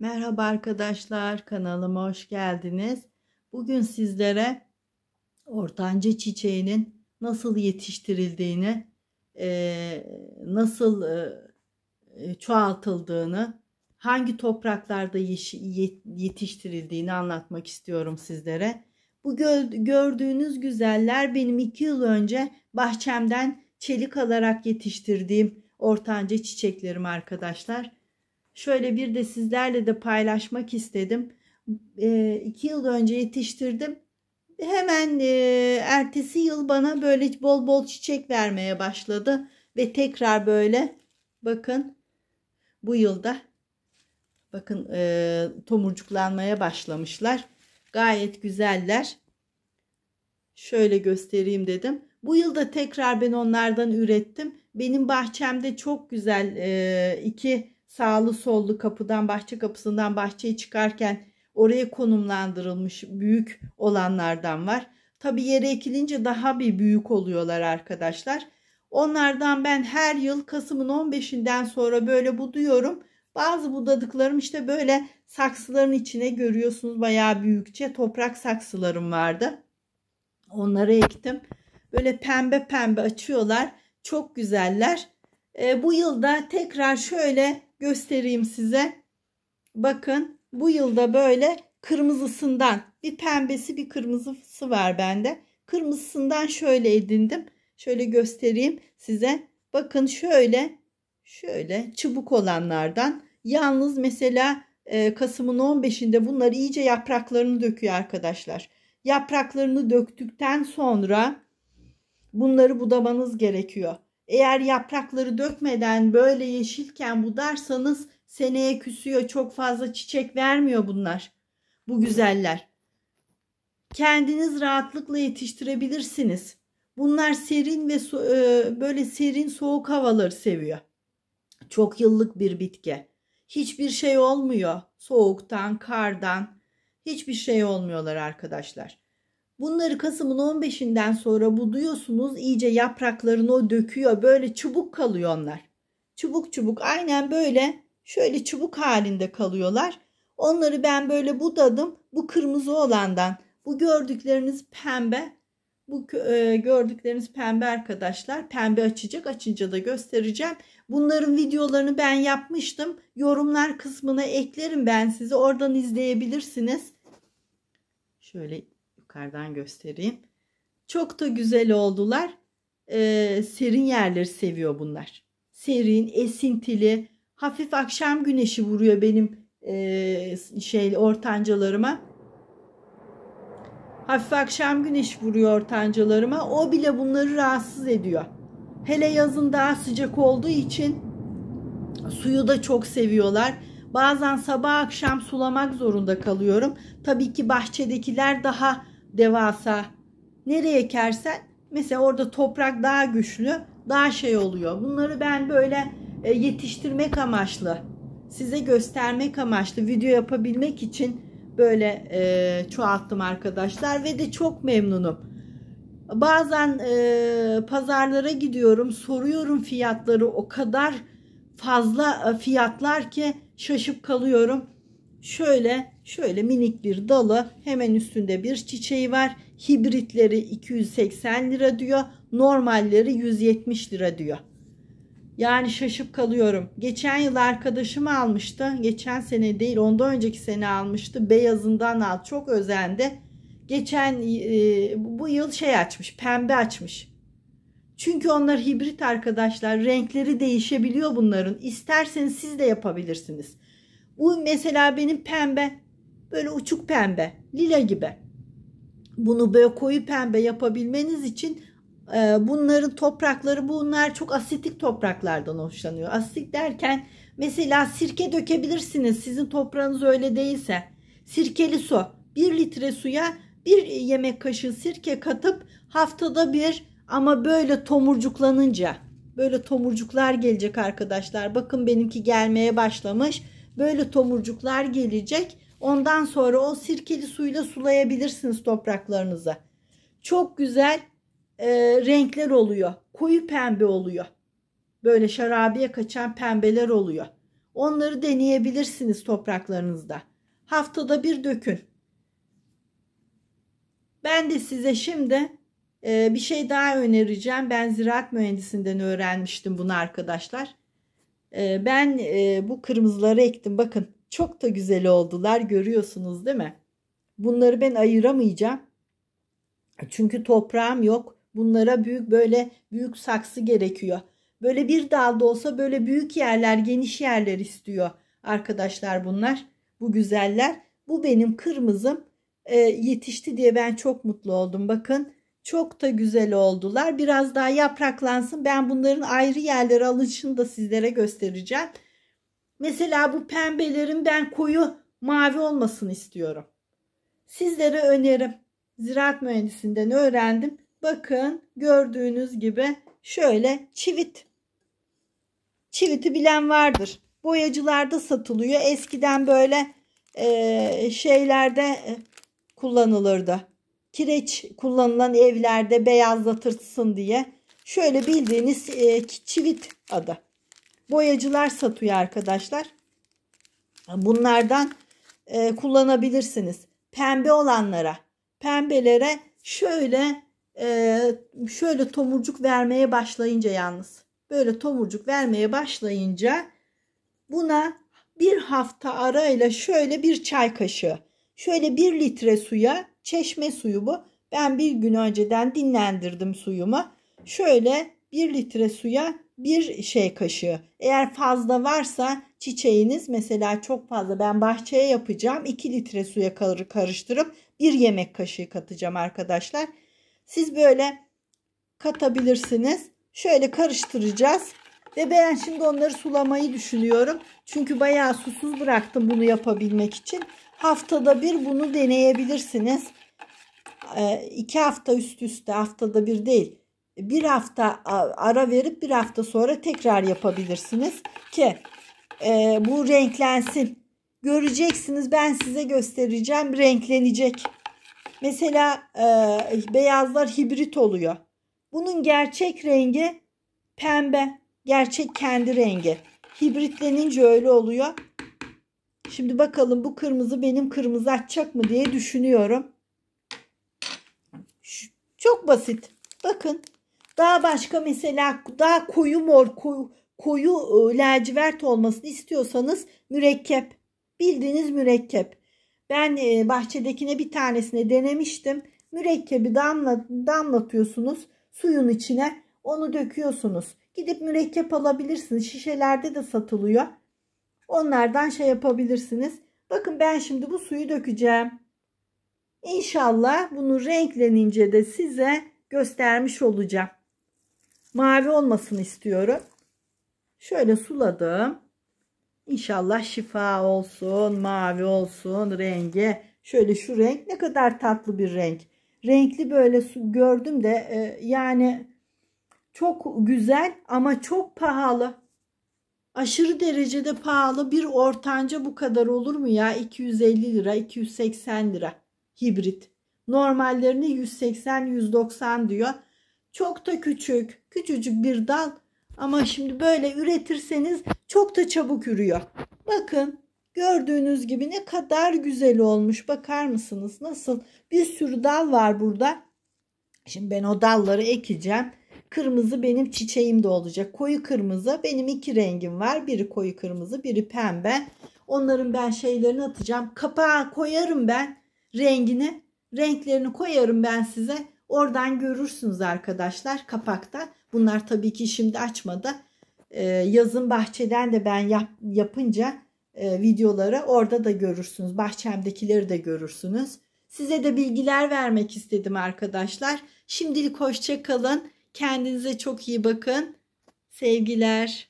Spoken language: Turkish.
Merhaba arkadaşlar, kanalıma hoş geldiniz. Bugün sizlere ortanca çiçeğinin nasıl yetiştirildiğini, e, nasıl e, e, çoğaltıldığını, hangi topraklarda yetiştirildiğini anlatmak istiyorum sizlere. Bu gördüğünüz güzeller benim iki yıl önce bahçemden çelik alarak yetiştirdiğim ortanca çiçeklerim arkadaşlar şöyle bir de sizlerle de paylaşmak istedim. E, iki yıl önce yetiştirdim. Hemen e, ertesi yıl bana böyle bol bol çiçek vermeye başladı. Ve tekrar böyle bakın bu yılda bakın e, tomurcuklanmaya başlamışlar. Gayet güzeller. Şöyle göstereyim dedim. Bu yılda tekrar ben onlardan ürettim. Benim bahçemde çok güzel e, iki sağlı sollu kapıdan bahçe kapısından bahçeye çıkarken oraya konumlandırılmış büyük olanlardan var. Tabi yere ekilince daha bir büyük oluyorlar arkadaşlar. Onlardan ben her yıl Kasım'ın 15'inden sonra böyle buduyorum. Bazı budadıklarım işte böyle saksıların içine görüyorsunuz bayağı büyükçe toprak saksılarım vardı. Onları ektim. Böyle pembe pembe açıyorlar. Çok güzeller. Ee, bu yılda tekrar şöyle göstereyim size. Bakın bu yılda böyle kırmızısından bir pembesi bir kırmızısı var bende. Kırmızısından şöyle edindim. Şöyle göstereyim size. Bakın şöyle şöyle çubuk olanlardan. Yalnız mesela e, Kasım'ın 15'inde bunları iyice yapraklarını döküyor arkadaşlar. Yapraklarını döktükten sonra bunları budamanız gerekiyor. Eğer yaprakları dökmeden böyle yeşilken budarsanız seneye küsüyor. Çok fazla çiçek vermiyor bunlar. Bu güzeller. Kendiniz rahatlıkla yetiştirebilirsiniz. Bunlar serin ve so e, böyle serin soğuk havaları seviyor. Çok yıllık bir bitki. Hiçbir şey olmuyor. Soğuktan, kardan hiçbir şey olmuyorlar arkadaşlar. Bunları Kasım'ın 15'inden sonra buduyorsunuz. İyice yapraklarını o döküyor. Böyle çubuk kalıyor onlar. Çubuk çubuk aynen böyle şöyle çubuk halinde kalıyorlar. Onları ben böyle budadım. Bu kırmızı olandan. Bu gördükleriniz pembe. Bu e, gördükleriniz pembe arkadaşlar. Pembe açacak. Açınca da göstereceğim. Bunların videolarını ben yapmıştım. Yorumlar kısmına eklerim ben sizi. Oradan izleyebilirsiniz. Şöyle Yukarıdan göstereyim. Çok da güzel oldular. Ee, serin yerleri seviyor bunlar. Serin, esintili, hafif akşam güneşi vuruyor benim e, şey ortancalarıma. Hafif akşam güneş vuruyor ortancalarıma. O bile bunları rahatsız ediyor. Hele yazın daha sıcak olduğu için suyu da çok seviyorlar. Bazen sabah akşam sulamak zorunda kalıyorum. Tabii ki bahçedekiler daha devasa. Nereye ekersen mesela orada toprak daha güçlü, daha şey oluyor. Bunları ben böyle e, yetiştirmek amaçlı, size göstermek amaçlı video yapabilmek için böyle e, çoğalttım arkadaşlar ve de çok memnunum. Bazen e, pazarlara gidiyorum, soruyorum fiyatları o kadar fazla e, fiyatlar ki şaşıp kalıyorum. Şöyle Şöyle minik bir dalı hemen üstünde bir çiçeği var. Hibritleri 280 lira diyor. Normalleri 170 lira diyor. Yani şaşıp kalıyorum. Geçen yıl arkadaşım almıştı. Geçen sene değil ondan önceki sene almıştı. Beyazından al çok özendi. Geçen e, bu yıl şey açmış pembe açmış. Çünkü onlar hibrit arkadaşlar. Renkleri değişebiliyor bunların. İsterseniz siz de yapabilirsiniz. Bu mesela benim pembe Böyle uçuk pembe, lila gibi. Bunu böyle koyu pembe yapabilmeniz için e, bunların toprakları bunlar çok asitik topraklardan hoşlanıyor. Asitik derken mesela sirke dökebilirsiniz sizin toprağınız öyle değilse. Sirkeli su 1 litre suya bir yemek kaşığı sirke katıp haftada bir ama böyle tomurcuklanınca böyle tomurcuklar gelecek arkadaşlar. Bakın benimki gelmeye başlamış. Böyle tomurcuklar gelecek. Ondan sonra o sirkeli suyla sulayabilirsiniz topraklarınıza. Çok güzel e, renkler oluyor. Koyu pembe oluyor. Böyle şarabiye kaçan pembeler oluyor. Onları deneyebilirsiniz topraklarınızda. Haftada bir dökün. Ben de size şimdi e, bir şey daha önereceğim. Ben ziraat mühendisinden öğrenmiştim bunu arkadaşlar. E, ben e, bu kırmızıları ektim. Bakın çok da güzel oldular görüyorsunuz değil mi? Bunları ben ayıramayacağım. Çünkü toprağım yok. Bunlara büyük böyle büyük saksı gerekiyor. Böyle bir dalda olsa böyle büyük yerler, geniş yerler istiyor arkadaşlar bunlar. Bu güzeller. Bu benim kırmızım e, yetişti diye ben çok mutlu oldum. Bakın çok da güzel oldular. Biraz daha yapraklansın. Ben bunların ayrı yerlere alışını da sizlere göstereceğim. Mesela bu pembelerin ben koyu mavi olmasını istiyorum. Sizlere önerim. Ziraat mühendisinden öğrendim. Bakın gördüğünüz gibi şöyle çivit. Çiviti bilen vardır. Boyacılarda satılıyor. Eskiden böyle e, şeylerde e, kullanılırdı. Kireç kullanılan evlerde beyazlatırsın diye. Şöyle bildiğiniz e, çivit adı boyacılar satıyor arkadaşlar. Bunlardan e, kullanabilirsiniz. Pembe olanlara, pembelere şöyle e, şöyle tomurcuk vermeye başlayınca yalnız böyle tomurcuk vermeye başlayınca buna bir hafta arayla şöyle bir çay kaşığı şöyle bir litre suya çeşme suyu bu ben bir gün önceden dinlendirdim suyumu şöyle bir litre suya bir şey kaşığı. Eğer fazla varsa çiçeğiniz mesela çok fazla ben bahçeye yapacağım 2 litre suya karıştırıp bir yemek kaşığı katacağım arkadaşlar. Siz böyle katabilirsiniz. Şöyle karıştıracağız. Ve ben şimdi onları sulamayı düşünüyorum. Çünkü bayağı susuz bıraktım bunu yapabilmek için. Haftada bir bunu deneyebilirsiniz. Ee, iki hafta üst üste haftada bir değil bir hafta ara verip bir hafta sonra tekrar yapabilirsiniz ki e, bu renklensin. Göreceksiniz ben size göstereceğim renklenecek. Mesela e, beyazlar hibrit oluyor. Bunun gerçek rengi pembe. Gerçek kendi rengi. Hibritlenince öyle oluyor. Şimdi bakalım bu kırmızı benim kırmızı açacak mı diye düşünüyorum. Çok basit. Bakın daha başka mesela daha koyu mor koyu, koyu e, lacivert olmasını istiyorsanız mürekkep. Bildiğiniz mürekkep. Ben e, bahçedekine bir tanesine denemiştim. Mürekkebi damla, damlatıyorsunuz suyun içine onu döküyorsunuz. Gidip mürekkep alabilirsiniz. Şişelerde de satılıyor. Onlardan şey yapabilirsiniz. Bakın ben şimdi bu suyu dökeceğim. İnşallah bunu renklenince de size göstermiş olacağım. Mavi olmasını istiyorum. Şöyle suladım. İnşallah şifa olsun, mavi olsun rengi. Şöyle şu renk ne kadar tatlı bir renk. Renkli böyle su gördüm de e, yani çok güzel ama çok pahalı. Aşırı derecede pahalı bir ortanca bu kadar olur mu ya? 250 lira, 280 lira hibrit. Normallerini 180-190 diyor. Çok da küçük, küçücük bir dal. Ama şimdi böyle üretirseniz çok da çabuk ürüyor. Bakın gördüğünüz gibi ne kadar güzel olmuş. Bakar mısınız nasıl? Bir sürü dal var burada. Şimdi ben o dalları ekeceğim. Kırmızı benim çiçeğim de olacak. Koyu kırmızı benim iki rengim var. Biri koyu kırmızı biri pembe. Onların ben şeylerini atacağım. Kapağa koyarım ben rengini. Renklerini koyarım ben size. Oradan görürsünüz arkadaşlar kapakta. Bunlar tabii ki şimdi açmadı ee, yazın bahçeden de ben yap, yapınca e, videoları orada da görürsünüz. Bahçemdekileri de görürsünüz. Size de bilgiler vermek istedim arkadaşlar. Şimdilik hoşça kalın. Kendinize çok iyi bakın. Sevgiler.